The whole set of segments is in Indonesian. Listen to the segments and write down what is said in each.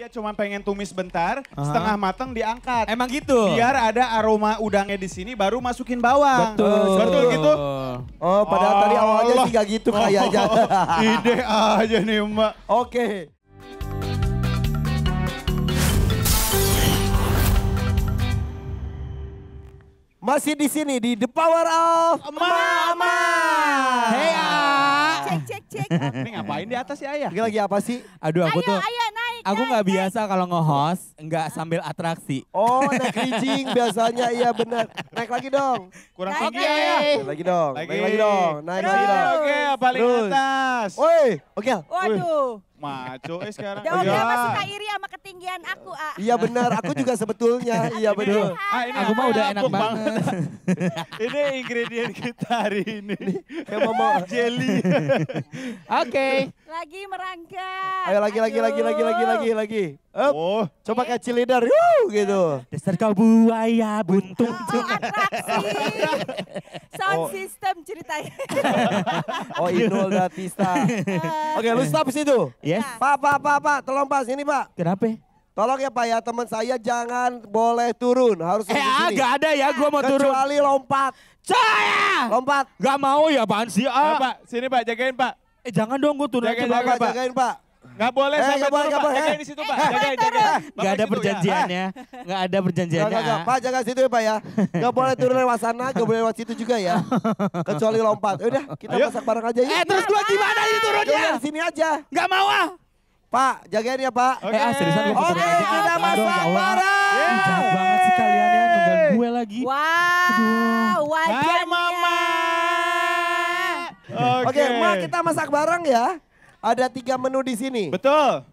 Dia cuma pengen tumis bentar, -huh. setengah matang diangkat. Emang gitu. Biar ada aroma udangnya di sini baru masukin bawang. Betul. Eh, betul gitu. Oh, padahal oh, tadi awalnya Allah. gak gitu oh, kayaknya. Oh, ide aja nih, Mbak. Oke. Okay. Masih di sini di The Power of Mama. Hei, ah. Cek cek cek. Ini ngapain di atas ya, Ayah? Ini lagi apa sih? Aduh, aku ayo, tuh ayo aku nggak biasa kalau nge-host, nggak sambil atraksi. Oh, naik kijing biasanya iya benar. Naik lagi dong. Kurang naik lagi. Ya. Naik lagi dong. Lagi. Naik lagi dong. Naik Terus. lagi dong. Oke, paling Terus. atas. Woi, oke. Okay. Waduh. Maco eh sekarang. Jawabnya oh, ya. suka iri sama ketinggian aku, A. Iya benar, aku juga sebetulnya. iya benar. Ah, ini aku mah udah enak banget. ini ingredient kita hari ini. Yang mau jelly. Oke. Lagi merangkak. Ayo lagi lagi lagi lagi lagi lagi lagi. Up. Oh. Coba okay. kecil leader. gitu. Dasar kau buaya buntung. Oh, atraksi. Sound oh. system ceritanya. oh, Inul Datista. Oke, okay, lu stop situ. Yes. Ya. Pak, Pak, Pak, Pak, tolong Pak sini, Pak. Kenapa? Tolong ya Pak ya teman saya jangan boleh turun harus eh, di ada ya gue mau Kecuali turun. Kecuali lompat. Caya. Lompat. Gak mau ya Pak sih? Ah. Ya, Pak, sini Pak jagain Pak. Eh jangan dong gue turun jagain, aja belakang pak. Jagain pak. Gak boleh eh, sampai turun pak. Jagain di situ pak. Eh, jagain, jagain. Gak ada perjanjiannya. Ya. Eh. ya. Gak ada perjanjiannya. Gak, gak, ya. gak. Pak jaga situ ya pak ya. Gak boleh turun lewat sana, gak boleh lewat situ juga ya. Kecuali lompat. Ya udah kita Ayo. pasang bareng aja yuk. Eh terus gue gimana ini turunnya? Di sini aja. Gak mau ah. Pak, jagain ya Pak. Oke, okay. eh, ah, seriusan gue Oke, kita masak bareng. Yeah. Jahat banget sih kalian ya, nunggu gue lagi. Wow, Aduh. wajahnya. Oke, okay. okay, Ma kita masak bareng ya. Ada tiga menu di sini. Betul.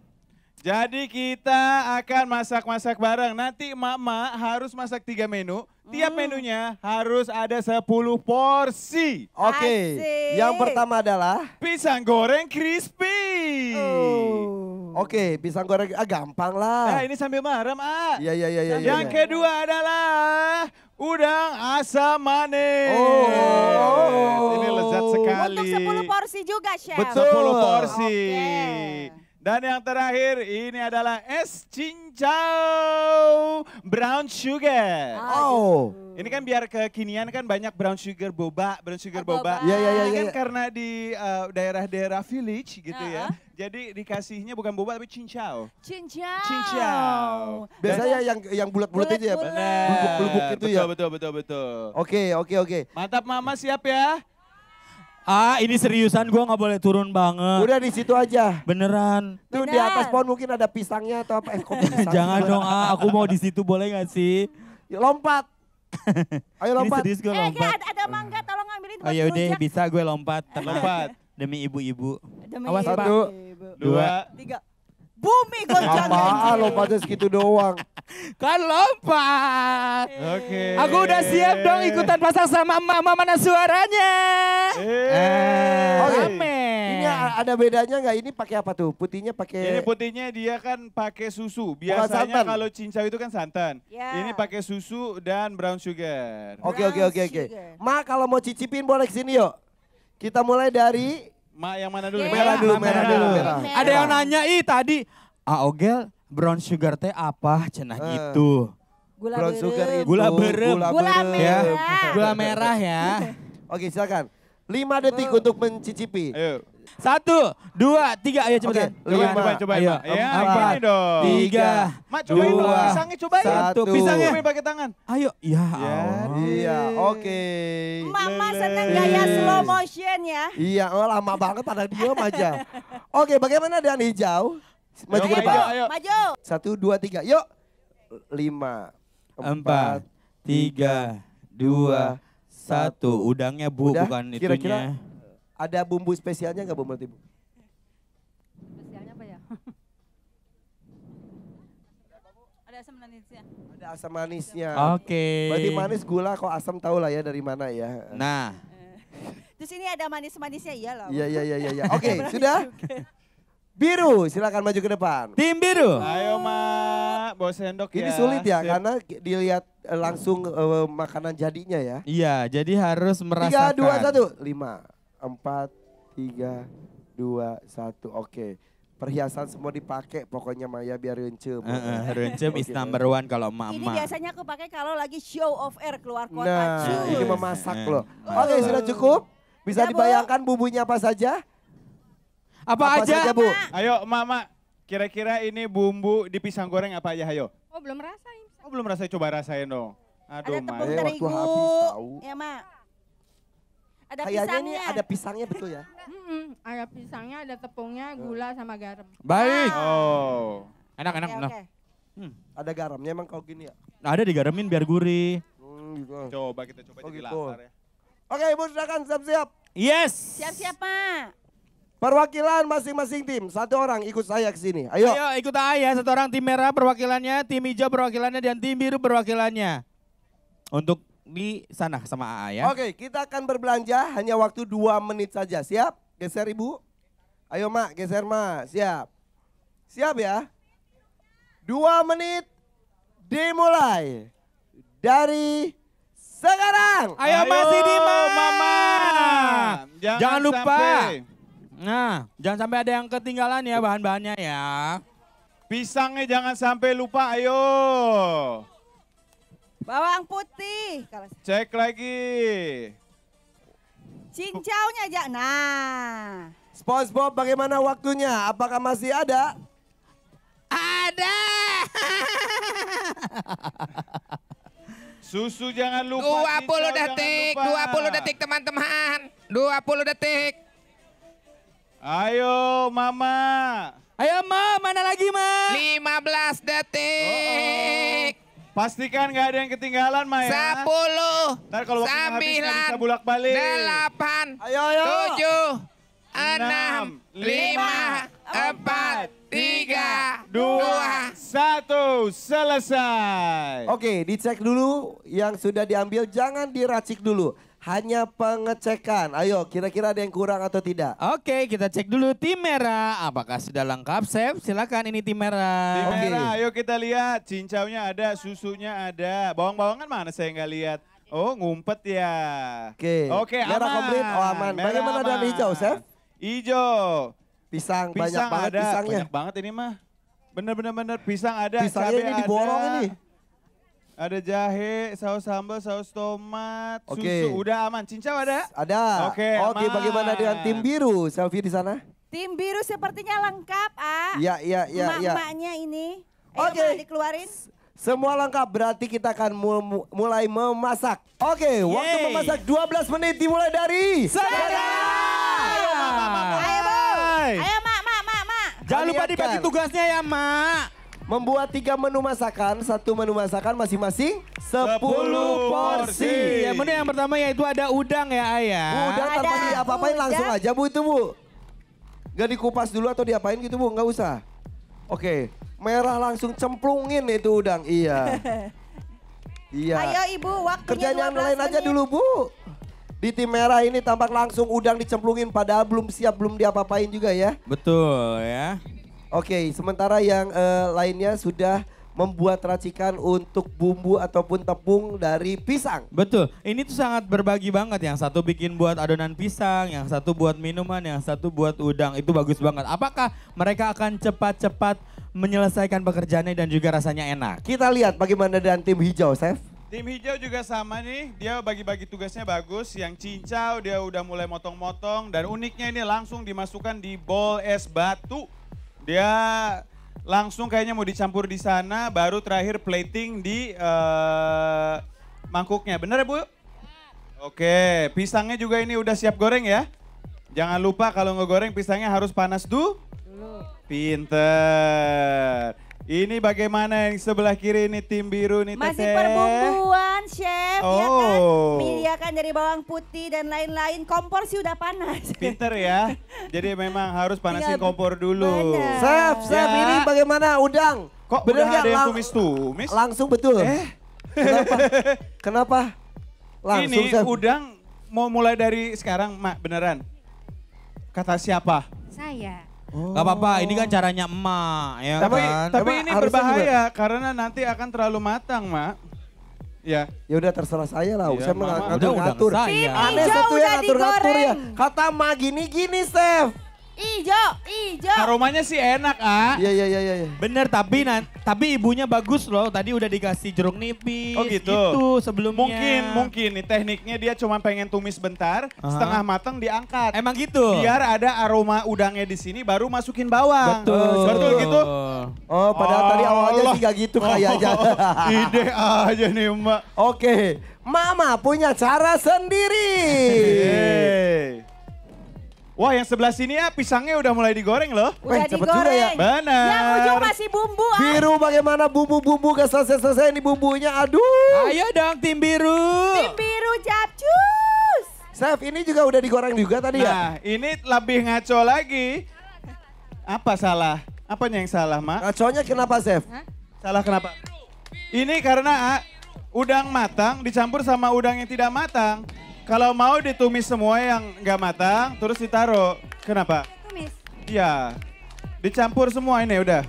Jadi kita akan masak-masak bareng. Nanti Mama harus masak tiga menu. Tiap hmm. menunya harus ada sepuluh porsi. Oke. Okay. Yang pertama adalah pisang goreng crispy. Oh. Oke, okay, pisang goreng ah gampang lah. Nah, ini sambil marah, Ah. Iya, iya, iya, iya. Yang ya. kedua adalah Udang asam manis. Oh, oh, oh. Ini lezat sekali. Untuk 10 porsi juga, Chef. Betul. 10 porsi. Okay. Dan yang terakhir ini adalah es cincau brown sugar. Oh. Ini kan biar kekinian kan banyak brown sugar boba, brown sugar boba. Iya iya iya. Ini kan iya. karena di eh, daerah-daerah uh, daerah -daerah village gitu uh -huh. ya jadi dikasihnya bukan boba tapi cincau. Cincau. Cincau. Biasanya yang yang bulat-bulat aja, ya, Pak. bulat itu ya. Betul, betul, betul. Oke, oke, oke. Mantap Mama siap ya. Ah, ini seriusan gue nggak boleh turun banget. Udah di situ aja. Beneran. Tuh Bener. di atas pohon mungkin ada pisangnya atau apa? Eh, kok pisang Jangan dong, ah, aku mau di situ boleh nggak sih? Ya, lompat. Ayo lompat. Ini serius gue eh, lompat. Eh, ada, mangga, tolong ambilin. Oh ya deh, bisa gue lompat. Lompat Demi ibu-ibu. Awas satu, dua, tiga. Bumi goncang. Apa lompatnya segitu doang? kan lompat. Oke. Okay. Aku udah siap dong ikutan pasang sama mama mana suaranya. Eh. eh oke. Okay. Ini ada bedanya nggak? Ini pakai apa tuh? Putihnya pakai Ini putihnya dia kan pakai susu. Biasanya kalau cincau itu kan santan. Yeah. Ini pakai susu dan brown sugar. Oke oke oke oke. Ma kalau mau cicipin boleh sini yuk. Kita mulai dari Ma yang mana dulu? Yeah. Iya, merah iya, dulu, merah, iya. dulu. Ada yang nanya, ih tadi, Aogel ah, brown sugar teh apa cenah uh. gitu. Gula brown sugar itu. Gula berem. Gula, gula merah. Ya. Gula merah ya. Oke silakan. lima detik untuk mencicipi. Satu, dua, tiga. Ayo cepetan. Okay, coba, coba, coba. Ayo. Ya, empat, dong. tiga, Ma, cobain dua, dong. pisangnya cobain. Satu. Pisangnya. Cobain pakai tangan. Ayo. Ya, ya Iya, oke. Okay. Mama seneng gaya slow motion ya. Iya, oh, lama banget pada diam aja. Oke, okay, bagaimana dengan hijau? Maju ke depan. Ayo, Maju. Satu, dua, tiga. Yuk. Lima. Empat. empat tiga, dua, satu. Udangnya bu, Udah, bukan kira -kira itunya. Ada bumbu spesialnya nggak bumbu ibu? Spesialnya apa ya? Ada asam manisnya. Ada asam manisnya. Oke. Okay. Berarti manis gula kok asam tahu lah ya dari mana ya. Nah. Eh. Terus ini ada manis-manisnya iya loh. Iya iya iya iya. Oke, okay, sudah? Biru, silakan maju ke depan. Tim biru. Ayo, Mak. Bawa sendok Ini ya. Ini sulit ya, Sip. karena dilihat eh, langsung uh, makanan jadinya ya. Iya, jadi harus merasakan. Tiga, dua, satu, lima empat, tiga, dua, satu. Oke. perhiasan semua dipakai pokoknya Maya biar rencem. Uh, uh, rencem is number one kalau emak Ini biasanya aku pakai kalau lagi show of air keluar kota. Nah, Cus. ini memasak loh. Oke, okay, sudah cukup? Bisa ya, dibayangkan bu. bumbunya apa saja? Apa, apa aja? Saja, bu? Ayo, Mama. Kira-kira ini bumbu di pisang goreng apa aja, ayo? Oh, belum rasain. Oh, belum rasain. Coba rasain dong. Aduh, Ada tepung terigu. Ya, Mak. Ada Kayaknya pisangnya. ini ada pisangnya betul ya? Mm-mm, ada pisangnya, ada tepungnya, gula sama garam. Baik. Oh. Enak-enak. Okay, okay. Hmm. Ada garamnya emang kau gini ya? Nah, ada digaramin biar gurih. Hmm, gitu. Coba kita coba oh, jadi gitu. lapar ya. Oke, Ibu silakan siap-siap. Yes. Siap-siap, Pak. Perwakilan masing-masing tim, satu orang ikut saya ke sini. Ayo. Ayo ikut saya, satu orang tim merah perwakilannya, tim hijau perwakilannya, dan tim biru perwakilannya. Untuk di sana sama AA ya. Oke, kita akan berbelanja hanya waktu dua menit saja. Siap? Geser Ibu. Ayo Mak, geser Mak. Siap. Siap ya. Dua menit dimulai dari sekarang. Ayo, Ayo di Didi, Mama. Jangan, jangan lupa. Sampai. Nah, jangan sampai ada yang ketinggalan ya bahan-bahannya ya. Pisangnya jangan sampai lupa, ayo. Bawang putih. Cek lagi. Cincaunya aja. Nah. SpongeBob bagaimana waktunya? Apakah masih ada? Ada. Susu jangan lupa. 20 detik, lupa. 20 detik teman-teman. 20 detik. Ayo mama. Ayo ma, mana lagi ma? 15 detik. Pastikan nggak ada yang ketinggalan, Maya. Sepuluh. Ntar kalau waktu habis nggak bisa bulak balik. Delapan. Ayo, ayo. Tujuh. Enam. Lima. Empat. Tiga, dua, satu, selesai. Oke, dicek dulu yang sudah diambil, jangan diracik dulu. Hanya pengecekan. Ayo, kira-kira ada yang kurang atau tidak? Oke, kita cek dulu tim merah. Apakah sudah lengkap, Chef? Silakan ini tim merah. Tim Oke. merah, ayo kita lihat. Cincaunya ada, susunya ada. Bawang-bawangan mana saya nggak lihat? Oh, ngumpet ya. Oke. Oke, merah aman. komplit. Oh, aman. Merah Bagaimana aman. dengan hijau, Chef? Hijau. Pisang, pisang banyak banget ada, pisangnya. Banyak banget ini mah. Bener-bener bener pisang ada. Pisangnya ini diborong ada. ini. Ada jahe, saus sambal, saus tomat, okay. susu. Udah aman. Cincau ada? Ada. Oke. Okay, Oke, okay, bagaimana dengan tim biru? Selfie di sana? Tim biru sepertinya lengkap, ah. Iya, iya, iya, iya. Mak-maknya ini. Eh, Oke. Okay. dikeluarin. Semua lengkap berarti kita akan mulai memasak. Oke, okay, waktu memasak 12 menit dimulai dari sekarang. Jangan lupa dibagi tugasnya ya, Mak membuat tiga menu masakan, satu menu masakan masing-masing 10 porsi. Ya, menu yang pertama yaitu ada udang ya, Ayah. Ya? udang tanpa diapa-apain langsung aja, Bu itu, Bu. Gak dikupas dulu atau diapain gitu, Bu, nggak usah. Oke, merah langsung cemplungin itu udang. Iya. iya. Ayo, Ibu, waktunya Kerjanya lain aja dulu, Bu. Di tim merah ini tampak langsung udang dicemplungin padahal belum siap, belum diapa-apain juga ya. Betul ya. Oke, sementara yang uh, lainnya sudah membuat racikan untuk bumbu ataupun tepung dari pisang. Betul, ini tuh sangat berbagi banget. Yang satu bikin buat adonan pisang, yang satu buat minuman, yang satu buat udang. Itu bagus banget. Apakah mereka akan cepat-cepat menyelesaikan pekerjaannya dan juga rasanya enak? Kita lihat bagaimana dengan tim hijau, Chef. Tim hijau juga sama nih, dia bagi-bagi tugasnya bagus. Yang cincau dia udah mulai motong-motong. Dan uniknya ini langsung dimasukkan di bowl es batu. Dia langsung kayaknya mau dicampur di sana, baru terakhir plating di uh, mangkuknya. Bener ya Bu? Oke, pisangnya juga ini udah siap goreng ya. Jangan lupa kalau ngegoreng pisangnya harus panas dulu. Pinter. Ini bagaimana yang sebelah kiri ini tim biru nih Masih teteh. chef oh. ya kan. kan dari bawang putih dan lain-lain. Kompor sih udah panas. Pinter ya. Jadi memang harus panasin ya, kompor dulu. Mana? Chef, chef ya. ini bagaimana udang? Kok bener udah ada yang tumis-tumis? Langsung betul. Eh. Kenapa? Kenapa? Langsung ini chef. udang mau mulai dari sekarang, Mak, beneran. Kata siapa? Saya. Oh. Gak apa-apa, ini kan caranya emak ya tapi, kan. Tapi ini berbahaya juga. karena nanti akan terlalu matang, Mak. Ya. Ya udah terserah saya lah, ya, saya mengatur ngatur. Udah, udah Aneh satu ya ngatur-ngatur ya. Kata emak gini-gini, Chef. Ijo, ijo. Aromanya sih enak, ah. Iya, iya, iya, iya, iya. Bener, tapi nan, tapi ibunya bagus loh. Tadi udah dikasih jeruk nipis. Oh gitu. Itu sebelumnya. Mungkin, mungkin nih tekniknya dia cuma pengen tumis bentar, uh setengah matang diangkat. Emang gitu. Biar ada aroma udangnya di sini, baru masukin bawang. Betul. Betul, gitu. Oh, padahal oh, tadi awalnya sih gak gitu oh, kayaknya. Oh, oh, ide aja nih, Mbak. Oke, okay. Mama punya cara sendiri. Wah yang sebelah sini ya pisangnya udah mulai digoreng loh. Udah Weh, digoreng. Juga ya. Benar. Yang ujung masih bumbu. Ah. Biru bagaimana bumbu-bumbu gak selesai-selesai ini bumbunya. Aduh. Ayo dong tim biru. Tim biru capcus. Chef ini juga udah digoreng juga tadi nah, ya? Nah ini lebih ngaco lagi. Apa salah? Apanya yang salah Mak? Ngaconya kenapa Chef? Hah? Salah kenapa? Biru, biru. Ini karena ah, udang matang dicampur sama udang yang tidak matang. Kalau mau ditumis semua yang nggak matang, terus ditaruh. Kenapa? Tumis. Iya. Dicampur semua ini udah.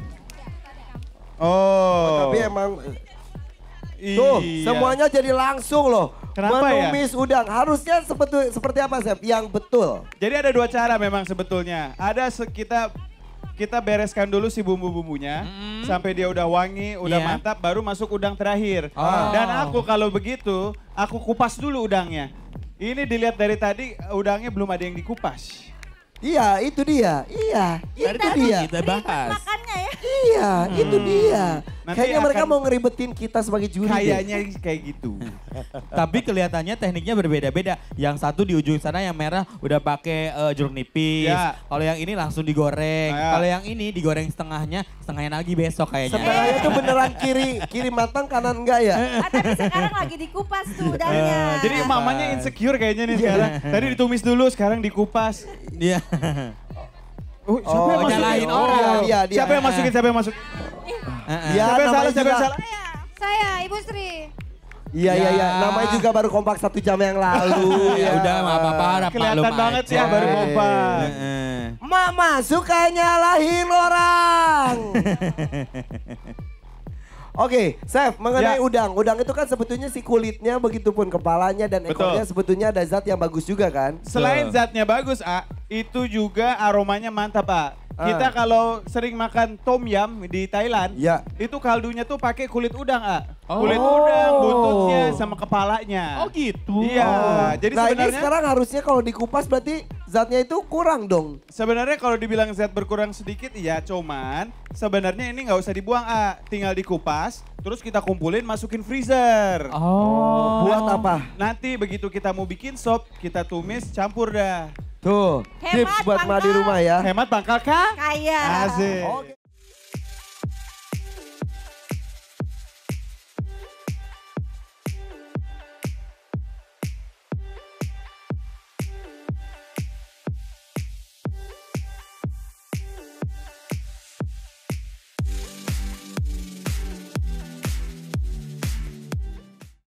Oh. oh tapi emang iya. Tuh, semuanya jadi langsung loh. Kenapa ya? Menumis ya? udang harusnya sebetul, seperti apa Sep? Yang betul. Jadi ada dua cara memang sebetulnya. Ada kita kita bereskan dulu si bumbu-bumbunya mm. sampai dia udah wangi, udah yeah. mantap, baru masuk udang terakhir. Oh. Dan aku kalau begitu, aku kupas dulu udangnya. Ini dilihat dari tadi udangnya belum ada yang dikupas. Iya, itu dia. Iya, itu dia. Kita bahas ya. Iya, hmm. itu dia. Nanti Kayaknya mereka mau ngeribetin kita sebagai juri. Kayaknya kayak gitu. Tapi kelihatannya tekniknya berbeda-beda. Yang satu di ujung sana yang merah udah pakai uh, jeruk nipis. Ya. Kalau yang ini langsung digoreng. Iya. Kalau yang ini digoreng setengahnya, setengahnya lagi besok kayaknya. Setengahnya itu beneran kiri kiri matang kanan enggak ya? Ah, tapi sekarang lagi dikupas tuh udangnya. Uh, jadi mamanya insecure kayaknya nih iya. sekarang. Tadi ditumis dulu, sekarang dikupas. Iya. Oh, siapa oh, yang masukin? Oh, orang. dia, dia. Siapa yang masukin? Siapa yang masuk? Iya, eh, eh. siapa yang iya, salah? Siapa yang salah? Iya, saya, Ibu Sri. Iya iya iya, ya. namanya juga baru kompak satu jam yang lalu. Iya. ya, udah maaf apa-apa, harap kelihatan banget aja. ya baru kompak. Eh, Mama suka lahir orang. Oke, okay, Chef, mengenai ya. udang. Udang itu kan sebetulnya si kulitnya begitupun kepalanya dan ekornya sebetulnya ada zat yang bagus juga kan? Selain so. zatnya bagus, A, itu juga aromanya mantap, A. Uh. Kita kalau sering makan tom yam di Thailand, ya. itu kaldunya tuh pakai kulit udang, A. Oh. Kulit udang, bututnya sama kepalanya. Oh gitu. Iya. Oh. Jadi nah, sebenarnya ini sekarang harusnya kalau dikupas berarti zatnya itu kurang dong. Sebenarnya kalau dibilang zat berkurang sedikit ya cuman sebenarnya ini nggak usah dibuang, A. Tinggal dikupas, terus kita kumpulin masukin freezer. Oh. oh. Buat apa? Nanti begitu kita mau bikin sop, kita tumis, campur dah. Tuh, Hemat tips buat Ma di rumah ya. Hemat pangkal kah? Kaya. Asik. Okay.